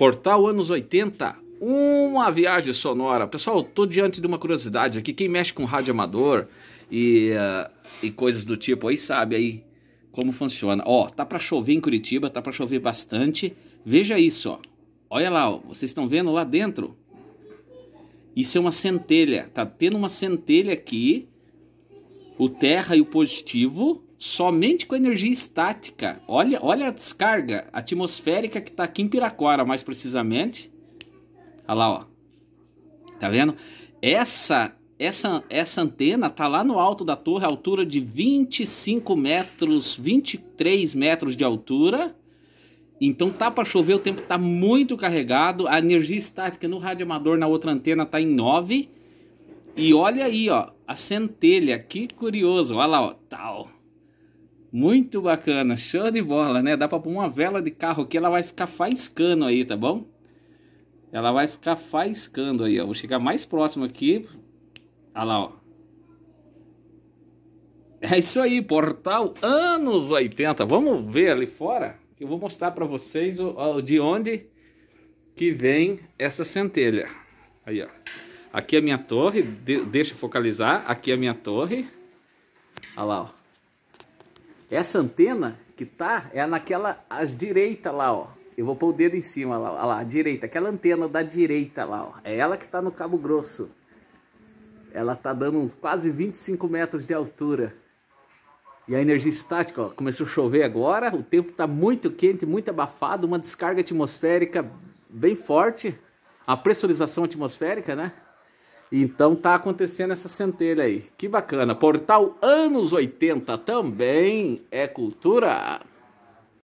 Portal Anos 80, uma viagem sonora. Pessoal, tô diante de uma curiosidade aqui. Quem mexe com rádio amador e, uh, e coisas do tipo aí sabe aí como funciona. Ó, tá para chover em Curitiba, tá para chover bastante. Veja isso, ó. Olha lá, ó. vocês estão vendo lá dentro? Isso é uma centelha. Tá tendo uma centelha aqui. O terra e o positivo somente com energia estática. Olha, olha a descarga atmosférica que está aqui em Piraquara, mais precisamente. Olha lá, ó. Tá vendo? Essa essa, essa antena está lá no alto da torre, altura de 25 metros, 23 metros de altura. Então tá para chover, o tempo está muito carregado. A energia estática no rádio amador na outra antena está em 9. E olha aí, ó, a centelha, que curioso. Olha lá, ó, tal. Muito bacana, show de bola, né? Dá pra pôr uma vela de carro aqui, ela vai ficar faiscando aí, tá bom? Ela vai ficar faiscando aí, ó. Vou chegar mais próximo aqui. Olha lá, ó. É isso aí, portal anos 80. Vamos ver ali fora, que eu vou mostrar pra vocês o, o, de onde que vem essa centelha. Aí, ó. Aqui é a minha torre, de, deixa eu focalizar. Aqui é a minha torre. Olha lá, ó. Essa antena que tá é naquela às direita lá, ó. Eu vou pôr o dedo em cima lá, lá, à direita, aquela antena da direita lá, ó. É ela que tá no Cabo Grosso. Ela tá dando uns quase 25 metros de altura. E a energia estática, ó, começou a chover agora, o tempo tá muito quente, muito abafado, uma descarga atmosférica bem forte, a pressurização atmosférica, né? Então tá acontecendo essa centelha aí. Que bacana. Portal Anos 80 também é cultura.